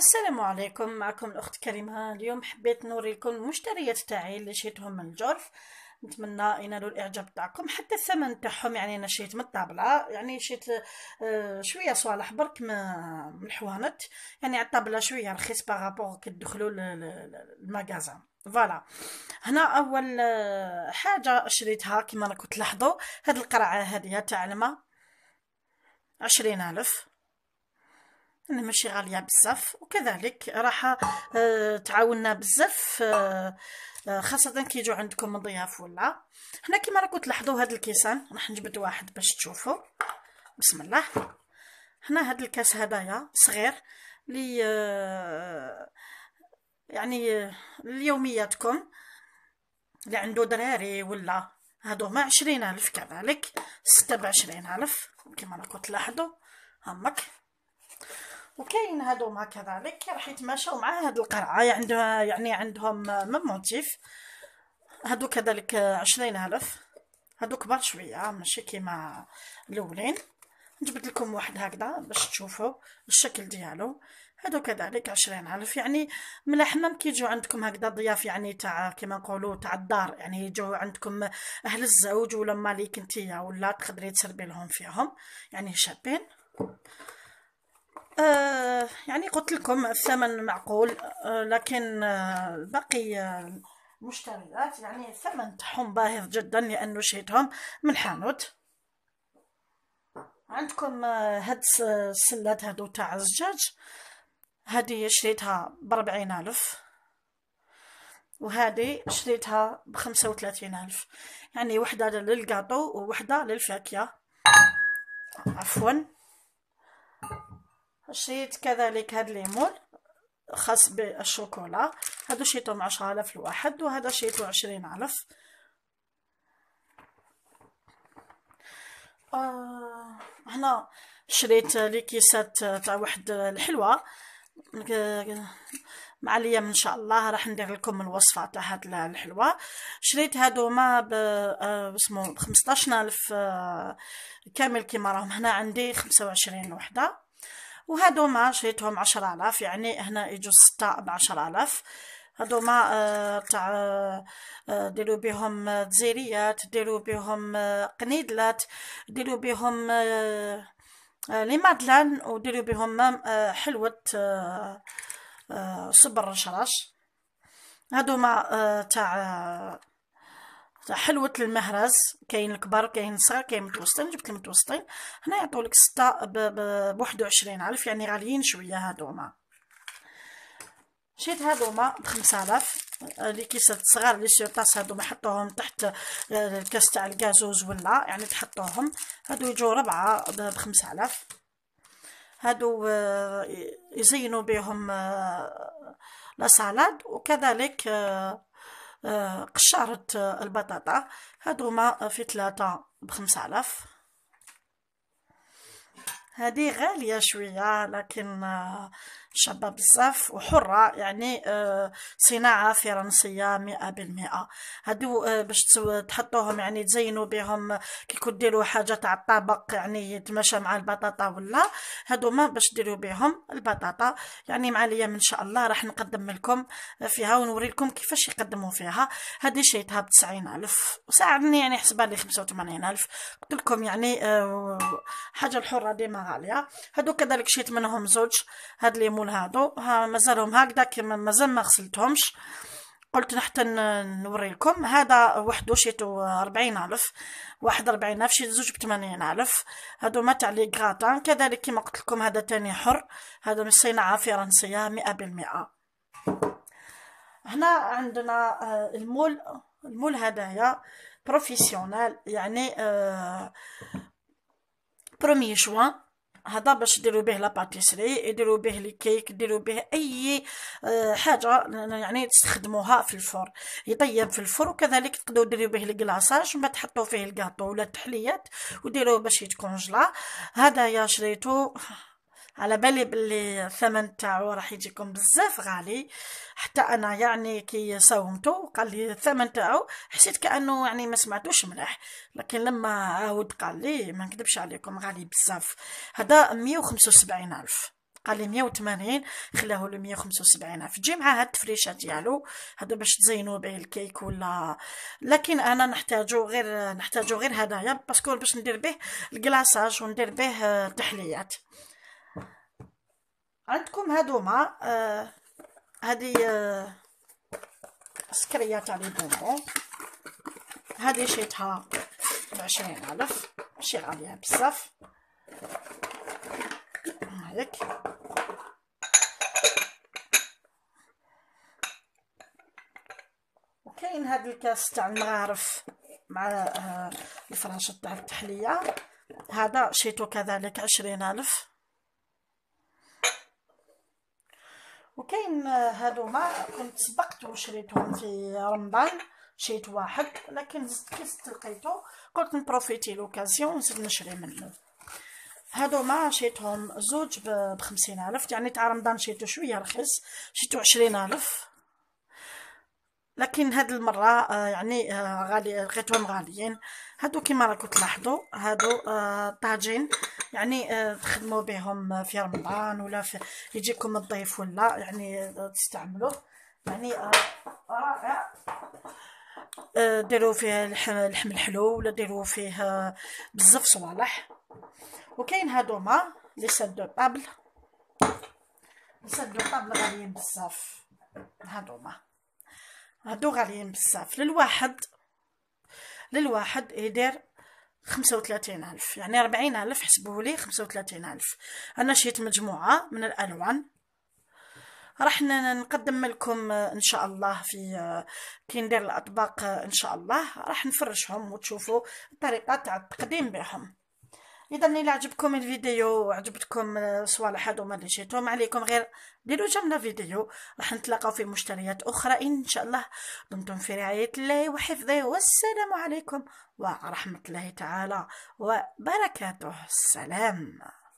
السلام عليكم معكم الأخت كريمة اليوم حبيت نوري لكم المشتريات تاعي اللي شيتهم من الجرف نتمنى ينالوا الاعجاب تاعكم حتى الثمن تاعهم يعني انا شيت من الطابله يعني شيت آه، شويه صوالح برك من الحوانت يعني على الطابله شويه رخيص باغابوغ تدخلوا للمغازان فوالا هنا اول آه، حاجه شريتها كما راكم تلاحظوا هاد القرعه هذه تاع الماء عشرين الف انها ماشي غاليه بزاف وكذلك راح آه، تعاوننا بزاف آه، آه، خاصه يجوا عندكم ضياف ولا هنا كما راكم تلاحظوا هذا الكيسان راح نجبد واحد باش تشوفوا بسم الله هنا هذا الكاس هدايا صغير لي يعني ليومياتكم اللي عنده دراري ولا هادو ما عشرين الف كذلك ستة بعشرين الف كما راكم تلاحظوا همك وكاين هادو هادوما كذلك راح يتماشاو مع هاد القرعه يعني يعني عندهم مم موتيف هادو كذلك عشرين ألف هادو كبار شويه ماشي كيما الاولين جبت لكم واحد هكذا باش تشوفوا الشكل ديالو هادو كذلك عشرين ألف يعني من الحمام كيجيو عندكم هكذا ضياف يعني تاع كيما نقولوا تاع الدار يعني يجو عندكم أهل الزوج ولا مالك انتيا ولا تقدري تسربي لهم فيهم يعني شابين آه، يعني قلت لكم الثمن معقول آه، لكن آه، باقي آه المشتريات يعني الثمن تاعهم باهظ جدا لانه شريتهم من حانوت عندكم هاد السلات هادو تاع الزجاج هادي شريتها بربعين الف وهادي شريتها بخمسة وثلاثين ألف يعني وحدة للقاطو ووحدة للفاكهة عفوا شريت كذلك هاد الليمون خاص بالشوكولا هادو شريتهم عشرة آلاف الواحد وهذا شريتو عشرين ألف آه هنا شريت ليكيسات تاع واحد الحلوى مع الايام ان شاء الله راح ندير لكم الوصفه تاع هاد الحلوى شريت هادو ما ب آه، اسمه آه، 15000 كامل كيما راهم هنا عندي 25 وحده ما شريتهم عشر آلاف يعني هنا يجو ستة بعشر آلاف هادو ما آه، تاع آه، ديرو بيهم بهم تزيريات ديرو بهم آه، قنيدلات ديرو بهم لي مادلان وديرو بهم حلوة صبر رشراش ما تاع حلوة المهرز كاين الكبار كاين الصغار كاين المتوسطين جبت المتوسطين هنا يعطولك ستة ب بواحد وعشرين ألف يعني غاليين شوية هادوما شيت هادوما بخمسة آلاف لي كيسات صغار لي سيرطاس هادوما حطوهم تحت الكاس آه، تاع الكازوز ولا يعني تحطوهم هادو يجو ربعة بخمسة آلاف هادو آه، يزينو بيهم آه، لا سالاد وكذلك آه، قشارة آه، البطاطا هادوما آه، في ثلاثة بخمسة آلاف هذه غالية شوية لكن شابة بزاف وحرة يعني آه، صناعة فرنسية مئة بالمئة هادو آه، باش تحطوهم يعني تزينوا بهم كي كون ديروا حاجة تاع الطبق يعني يتماشى مع البطاطا ولا هادوما باش ديروا بهم البطاطا يعني مع الايام ان شاء الله راح نقدم لكم فيها ونوري لكم كيفاش يقدموا فيها هادي شيتها ب 90000 وساعدني يعني حسبها لي 85000 قلت لكم يعني آه، حاجة الحرة ديما غالية هادو كذلك شيت منهم زوج هاد لي الحمول هادو ها مازالهم هكذا كما مازال ما غسلتهمش قلت حتى نوريكم هذا وحده شيتو ربعين ألف واحد ربعين ألف شي زوج بثمانين ألف هادو ما تاع لي غراتان كذلك كما قلت لكم هذا تاني حر هذا من صناعة فرنسية مئة بالمئة هنا عندنا آه، المول المول هدايا بروفيسيونال يعني برومي آه، جوان هذا باش ديروا به باتيسري يديروا به الكيك يديروا به اي آه، حاجه يعني تستخدموها في الفرن يطيب في الفرن وكذلك تقدروا ديروا به الكلاصاج ما تحطوا فيه الكاطو ولا التحليات وديروه باش يتكونجلا هذا يا شريتو على بالي باللي الثمن تاعو راح يجيكم بزاف غالي حتى انا يعني كي صومته قال لي الثمن تاعو حسيت كانه يعني ما سمعتوش مليح لكن لما عاود قال لي ما نكذبش عليكم غالي بزاف هذا 175 الف قال لي 180 خلاه له 175 الف تجي مع هاد التفريشه ديالو هذا باش تزينوا به الكيك ولا لكن انا نحتاجو غير نحتاجو غير هدايا باسكو باش ندير به الكلاصاج وندير به التحليات عندكم هادوما آه هادي آه سكريه تاع لي بونبون هادي شيتها بعشرين ألف ماشي غالية بزاف هاك وكاين هاد الكاس تاع المغارف مع آه، الفراشة تاع التحلية هذا شيتو كذلك عشرين ألف وكاين هذوما كنت سبقت وشريتهم في رمضان شريت واحد لكن زدت كي زدت لقيتو قلت نبروفيتي لوكازيون نزيد نشري منه ما شريتهم زوج بخمسين الف يعني تاع رمضان شريتو شويه رخيص شريتو عشرين الف لكن هاد المره آه، يعني آه، غالي لقيتهم غاليين هادو كيما راكم تلاحظوا هادو آه، طاجين يعني تخدموا بهم في رمضان ولا في يجيكم الضيف ولا يعني تستعملوه يعني رائع ديروا فيه اللحم الحلو ولا ديروا فيه بزاف صوالح وكاين هادوما لي سال دو طابل لي سال دو طابل غاليين بزاف هادوما هادو غاليين بزاف للواحد للواحد يدير خمسة وثلاثين ألف يعني ربعين ألف حسبولي خمسة وثلاثين ألف أنا شيت مجموعة من الألوان راح نقدم لكم آه، ان شاء الله في آه، كي ندير الاطباق آه، ان شاء الله راح نفرشهم وتشوفوا الطريقه تاع التقديم بهم اذا الى عجبكم الفيديو وعجبتكم الصوالح هذوما ما جيتهم عليكم غير ديروا جنبنا فيديو راح نتلاقاو في مشتريات اخرى ان شاء الله دمتم في رعايه الله وحفظه والسلام عليكم ورحمه الله تعالى وبركاته السلام